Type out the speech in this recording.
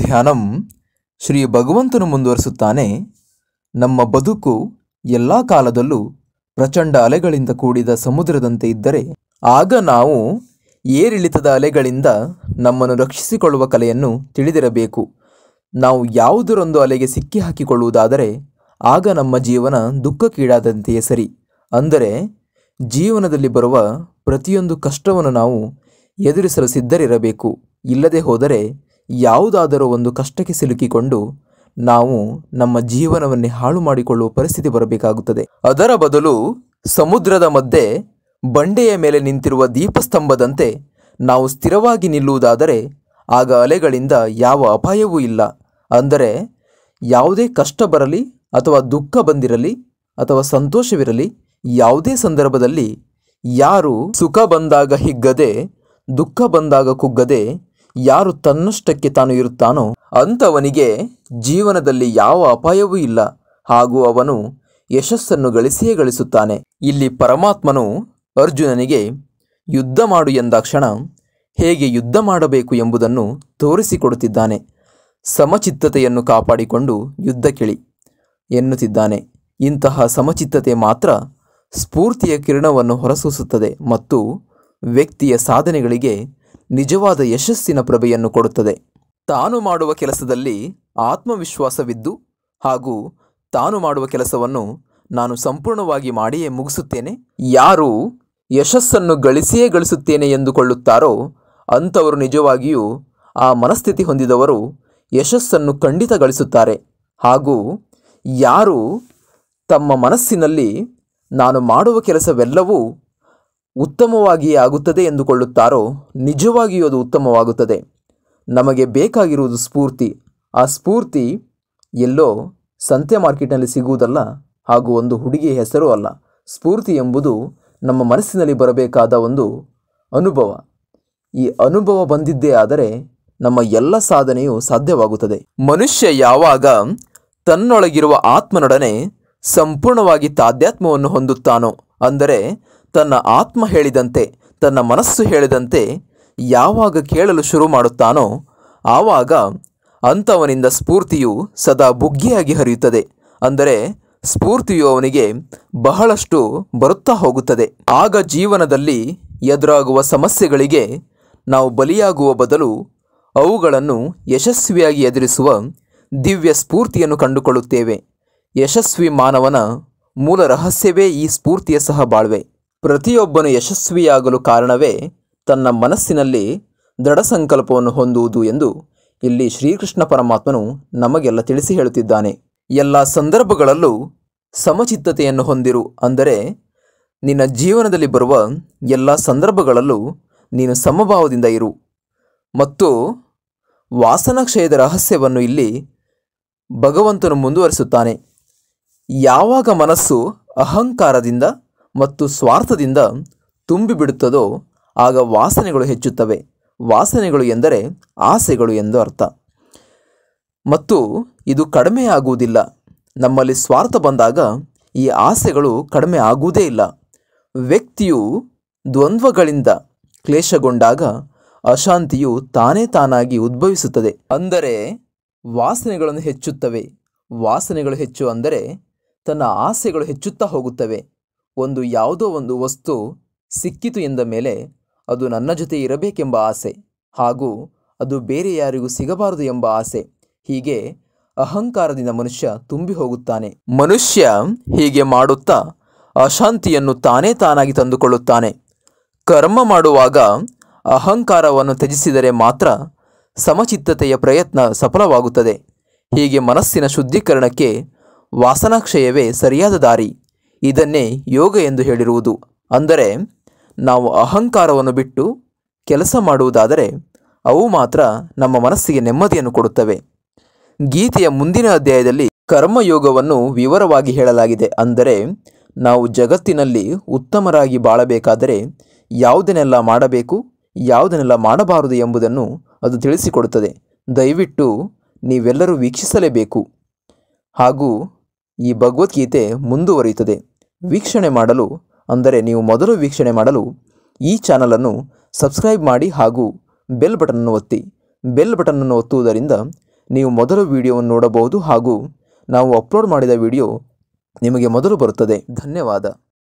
ಧ್ಯಾನಂ ಶ್ರೀ ಭಗವಂತನು ಮುಂದುವರಿಸುತ್ತಾನೆ ನಮ್ಮ ಬದುಕು ಎಲ್ಲ ಕಾಲದಲ್ಲೂ ಪ್ರಚಂಡ ಅಲೆಗಳಿಂದ ಕೂಡಿದ ಸಮುದ್ರದಂತೆ ಇದ್ದರೆ ಆಗ ನಾವು ಏರಿಳಿತದ ಅಲೆಗಳಿಂದ ನಮ್ಮನ್ನು ರಕ್ಷಿಸಿಕೊಳ್ಳುವ ಕಲೆಯನ್ನು ತಿಳಿದಿರಬೇಕು ನಾವು ಯಾವುದರೊಂದು ಅಲೆಗೆ ಸಿಕ್ಕಿ ಹಾಕಿಕೊಳ್ಳುವುದಾದರೆ ಆಗ ನಮ್ಮ ಜೀವನ ದುಃಖಕ್ಕೀಡಾದಂತೆಯೇ ಸರಿ ಅಂದರೆ ಜೀವನದಲ್ಲಿ ಬರುವ ಪ್ರತಿಯೊಂದು ಕಷ್ಟವನ್ನು ನಾವು ಎದುರಿಸಲು ಸಿದ್ಧರಿರಬೇಕು ಇಲ್ಲದೆ ಹೋದರೆ ಯಾವುದಾದರೂ ಒಂದು ಕಷ್ಟಕ್ಕೆ ಸಿಲುಕಿಕೊಂಡು ನಾವು ನಮ್ಮ ಜೀವನವನ್ನೇ ಹಾಳು ಮಾಡಿಕೊಳ್ಳುವ ಪರಿಸ್ಥಿತಿ ಬರಬೇಕಾಗುತ್ತದೆ ಅದರ ಬದಲು ಸಮುದ್ರದ ಮಧ್ಯೆ ಬಂಡೆಯ ಮೇಲೆ ನಿಂತಿರುವ ದೀಪಸ್ತಂಭದಂತೆ ನಾವು ಸ್ಥಿರವಾಗಿ ನಿಲ್ಲುವುದಾದರೆ ಆಗ ಅಲೆಗಳಿಂದ ಯಾವ ಅಪಾಯವೂ ಇಲ್ಲ ಅಂದರೆ ಯಾವುದೇ ಕಷ್ಟ ಬರಲಿ ಅಥವಾ ದುಃಖ ಬಂದಿರಲಿ ಅಥವಾ ಸಂತೋಷವಿರಲಿ ಯಾವುದೇ ಸಂದರ್ಭದಲ್ಲಿ ಯಾರು ಸುಖ ಬಂದಾಗ ಹಿಗ್ಗದೆ ದುಃಖ ಬಂದಾಗ ಕುಗ್ಗದೆ ಯಾರು ತನ್ನಷ್ಟಕ್ಕೆ ತಾನು ಇರುತ್ತಾನೋ ಅಂಥವನಿಗೆ ಜೀವನದಲ್ಲಿ ಯಾವ ಅಪಾಯವೂ ಇಲ್ಲ ಹಾಗೂ ಅವನು ಯಶಸ್ಸನ್ನು ಗಳಿಸಿಯೇ ಗಳಿಸುತ್ತಾನೆ ಇಲ್ಲಿ ಪರಮಾತ್ಮನು ಅರ್ಜುನನಿಗೆ ಯುದ್ಧ ಮಾಡು ಎಂದಾಕ್ಷಣ ಹೇಗೆ ಯುದ್ಧ ಮಾಡಬೇಕು ಎಂಬುದನ್ನು ತೋರಿಸಿಕೊಡುತ್ತಿದ್ದಾನೆ ಸಮಚಿತ್ತತೆಯನ್ನು ಕಾಪಾಡಿಕೊಂಡು ಯುದ್ಧ ಕೇಳಿ ಎನ್ನುತ್ತಿದ್ದಾನೆ ಇಂತಹ ಸಮಚಿತ್ತತೆ ಮಾತ್ರ ಸ್ಫೂರ್ತಿಯ ಕಿರಣವನ್ನು ಹೊರಸೂಸುತ್ತದೆ ಮತ್ತು ವ್ಯಕ್ತಿಯ ಸಾಧನೆಗಳಿಗೆ ನಿಜವಾದ ಯಶಸ್ಸಿನ ಪ್ರಭೆಯನ್ನು ಕೊಡುತ್ತದೆ ತಾನು ಮಾಡುವ ಕೆಲಸದಲ್ಲಿ ಆತ್ಮವಿಶ್ವಾಸವಿದ್ದು ಹಾಗೂ ತಾನು ಮಾಡುವ ಕೆಲಸವನ್ನು ನಾನು ಸಂಪೂರ್ಣವಾಗಿ ಮಾಡಿಯೇ ಮುಗಿಸುತ್ತೇನೆ ಯಾರು ಯಶಸ್ಸನ್ನು ಗಳಿಸಿಯೇ ಗಳಿಸುತ್ತೇನೆ ಎಂದುಕೊಳ್ಳುತ್ತಾರೋ ಅಂಥವರು ನಿಜವಾಗಿಯೂ ಆ ಮನಸ್ಥಿತಿ ಹೊಂದಿದವರು ಯಶಸ್ಸನ್ನು ಖಂಡಿತ ಗಳಿಸುತ್ತಾರೆ ಹಾಗೂ ಯಾರು ತಮ್ಮ ಮನಸ್ಸಿನಲ್ಲಿ ನಾನು ಮಾಡುವ ಕೆಲಸವೆಲ್ಲವೂ ಉತ್ತಮವಾಗಿ ಆಗುತ್ತದೆ ಎಂದುಕೊಳ್ಳುತ್ತಾರೋ ನಿಜವಾಗಿಯೂ ಅದು ಉತ್ತಮವಾಗುತ್ತದೆ ನಮಗೆ ಬೇಕಾಗಿರುವುದು ಸ್ಫೂರ್ತಿ ಆ ಸ್ಫೂರ್ತಿ ಎಲ್ಲೋ ಸಂತೆ ಮಾರ್ಕೆಟ್ನಲ್ಲಿ ಸಿಗುವುದಲ್ಲ ಹಾಗೂ ಒಂದು ಹುಡುಗಿಯ ಹೆಸರು ಅಲ್ಲ ಸ್ಫೂರ್ತಿ ಎಂಬುದು ನಮ್ಮ ಮನಸ್ಸಿನಲ್ಲಿ ಬರಬೇಕಾದ ಒಂದು ಅನುಭವ ಈ ಅನುಭವ ಬಂದಿದ್ದೇ ಆದರೆ ನಮ್ಮ ಎಲ್ಲ ಸಾಧನೆಯು ಸಾಧ್ಯವಾಗುತ್ತದೆ ಮನುಷ್ಯ ಯಾವಾಗ ತನ್ನೊಳಗಿರುವ ಆತ್ಮನೊಡನೆ ಸಂಪೂರ್ಣವಾಗಿ ತಾಧ್ಯಾತ್ಮವನ್ನು ಹೊಂದುತ್ತಾನೋ ಅಂದರೆ ತನ್ನ ಆತ್ಮ ಹೇಳಿದಂತೆ ತನ್ನ ಮನಸ್ಸು ಹೇಳಿದಂತೆ ಯಾವಾಗ ಕೇಳಲು ಶುರು ಮಾಡುತ್ತಾನೋ ಆವಾಗ ಅಂಥವನಿಂದ ಸ್ಫೂರ್ತಿಯು ಸದಾ ಬುಗ್ಗಿಯಾಗಿ ಹರಿಯುತ್ತದೆ ಅಂದರೆ ಸ್ಫೂರ್ತಿಯು ಅವನಿಗೆ ಬಹಳಷ್ಟು ಬರುತ್ತಾ ಹೋಗುತ್ತದೆ ಆಗ ಜೀವನದಲ್ಲಿ ಎದುರಾಗುವ ಸಮಸ್ಯೆಗಳಿಗೆ ನಾವು ಬಲಿಯಾಗುವ ಬದಲು ಅವುಗಳನ್ನು ಯಶಸ್ವಿಯಾಗಿ ಎದುರಿಸುವ ದಿವ್ಯ ಸ್ಫೂರ್ತಿಯನ್ನು ಕಂಡುಕೊಳ್ಳುತ್ತೇವೆ ಯಶಸ್ವಿ ಮಾನವನ ಮೂಲ ರಹಸ್ಯವೇ ಈ ಸ್ಫೂರ್ತಿಯ ಸಹ ಬಾಳ್ವೆ ಪ್ರತಿಯೊಬ್ಬನು ಯಶಸ್ವಿಯಾಗಲು ಕಾರಣವೇ ತನ್ನ ಮನಸ್ಸಿನಲ್ಲಿ ದೃಢ ಸಂಕಲ್ಪವನ್ನು ಹೊಂದುವುದು ಎಂದು ಇಲ್ಲಿ ಶ್ರೀಕೃಷ್ಣ ಪರಮಾತ್ಮನು ನಮಗೆಲ್ಲ ತಿಳಿಸಿ ಹೇಳುತ್ತಿದ್ದಾನೆ ಎಲ್ಲ ಸಂದರ್ಭಗಳಲ್ಲೂ ಸಮಚಿತ್ತತೆಯನ್ನು ಹೊಂದಿರು ಅಂದರೆ ನಿನ್ನ ಜೀವನದಲ್ಲಿ ಬರುವ ಎಲ್ಲ ಸಂದರ್ಭಗಳಲ್ಲೂ ನೀನು ಸಮಭಾವದಿಂದ ಇರು ಮತ್ತು ವಾಸನಾಕ್ಷಯದ ರಹಸ್ಯವನ್ನು ಇಲ್ಲಿ ಭಗವಂತನು ಮುಂದುವರಿಸುತ್ತಾನೆ ಯಾವಾಗ ಮನಸ್ಸು ಅಹಂಕಾರದಿಂದ ಮತ್ತು ಸ್ವಾರ್ಥದಿಂದ ತುಂಬಿಬಿಡುತ್ತದೋ ಆಗ ವಾಸನೆಗಳು ಹೆಚ್ಚುತ್ತವೆ ವಾಸನೆಗಳು ಎಂದರೆ ಆಸೆಗಳು ಎಂದು ಅರ್ಥ ಮತ್ತು ಇದು ಕಡಿಮೆ ಆಗುವುದಿಲ್ಲ ನಮ್ಮಲ್ಲಿ ಸ್ವಾರ್ಥ ಬಂದಾಗ ಈ ಆಸೆಗಳು ಕಡಿಮೆ ಆಗುವುದೇ ಇಲ್ಲ ವ್ಯಕ್ತಿಯು ದ್ವಂದ್ವಗಳಿಂದ ಕ್ಲೇಶಗೊಂಡಾಗ ಅಶಾಂತಿಯು ತಾನೇ ತಾನಾಗಿ ಉದ್ಭವಿಸುತ್ತದೆ ಅಂದರೆ ವಾಸನೆಗಳನ್ನು ಹೆಚ್ಚುತ್ತವೆ ವಾಸನೆಗಳು ಹೆಚ್ಚು ಅಂದರೆ ತನ್ನ ಆಸೆಗಳು ಹೆಚ್ಚುತ್ತಾ ಹೋಗುತ್ತವೆ ಒಂದು ಯಾವುದೋ ಒಂದು ವಸ್ತು ಸಿಕ್ಕಿತು ಎಂದ ಮೇಲೆ ಅದು ನನ್ನ ಜೊತೆ ಇರಬೇಕೆಂಬ ಆಸೆ ಹಾಗೂ ಅದು ಬೇರೆ ಯಾರಿಗೂ ಸಿಗಬಾರದು ಎಂಬ ಆಸೆ ಹೀಗೆ ಅಹಂಕಾರದಿಂದ ಮನುಷ್ಯ ತುಂಬಿ ಹೋಗುತ್ತಾನೆ ಮನುಷ್ಯ ಹೀಗೆ ಮಾಡುತ್ತಾ ಅಶಾಂತಿಯನ್ನು ತಾನೇ ತಾನಾಗಿ ತಂದುಕೊಳ್ಳುತ್ತಾನೆ ಕರ್ಮ ಮಾಡುವಾಗ ಅಹಂಕಾರವನ್ನು ತ್ಯಜಿಸಿದರೆ ಮಾತ್ರ ಸಮಚಿತ್ತತೆಯ ಪ್ರಯತ್ನ ಸಫಲವಾಗುತ್ತದೆ ಹೀಗೆ ಮನಸ್ಸಿನ ಶುದ್ಧೀಕರಣಕ್ಕೆ ವಾಸನಾಕ್ಷಯವೇ ಸರಿಯಾದ ದಾರಿ ಇದನ್ನೇ ಯೋಗ ಎಂದು ಹೇಳಿರುವುದು ಅಂದರೆ ನಾವು ಅಹಂಕಾರವನ್ನು ಬಿಟ್ಟು ಕೆಲಸ ಮಾಡುವುದಾದರೆ ಅವು ಮಾತ್ರ ನಮ್ಮ ಮನಸ್ಸಿಗೆ ನೆಮ್ಮದಿಯನ್ನು ಕೊಡುತ್ತವೆ ಗೀತೆಯ ಮುಂದಿನ ಅಧ್ಯಾಯದಲ್ಲಿ ಕರ್ಮಯೋಗವನ್ನು ವಿವರವಾಗಿ ಹೇಳಲಾಗಿದೆ ಅಂದರೆ ನಾವು ಜಗತ್ತಿನಲ್ಲಿ ಉತ್ತಮರಾಗಿ ಬಾಳಬೇಕಾದರೆ ಯಾವುದನ್ನೆಲ್ಲ ಮಾಡಬೇಕು ಯಾವುದನ್ನೆಲ್ಲ ಮಾಡಬಾರದು ಎಂಬುದನ್ನು ಅದು ತಿಳಿಸಿಕೊಡುತ್ತದೆ ದಯವಿಟ್ಟು ನೀವೆಲ್ಲರೂ ವೀಕ್ಷಿಸಲೇಬೇಕು ಹಾಗೂ ಈ ಭಗವದ್ಗೀತೆ ಮುಂದುವರಿಯುತ್ತದೆ ವೀಕ್ಷಣೆ ಮಾಡಲು ಅಂದರೆ ನೀವು ಮೊದಲು ವೀಕ್ಷಣೆ ಮಾಡಲು ಈ ಚಾನಲನ್ನು ಸಬ್ಸ್ಕ್ರೈಬ್ ಮಾಡಿ ಹಾಗೂ ಬೆಲ್ ಬಟನನ್ನು ಒತ್ತಿ ಬೆಲ್ ಬಟನನ್ನು ಒತ್ತುವುದರಿಂದ ನೀವು ಮೊದಲು ವಿಡಿಯೋವನ್ನು ನೋಡಬಹುದು ಹಾಗೂ ನಾವು ಅಪ್ಲೋಡ್ ಮಾಡಿದ ವಿಡಿಯೋ ನಿಮಗೆ ಮೊದಲು ಬರುತ್ತದೆ ಧನ್ಯವಾದ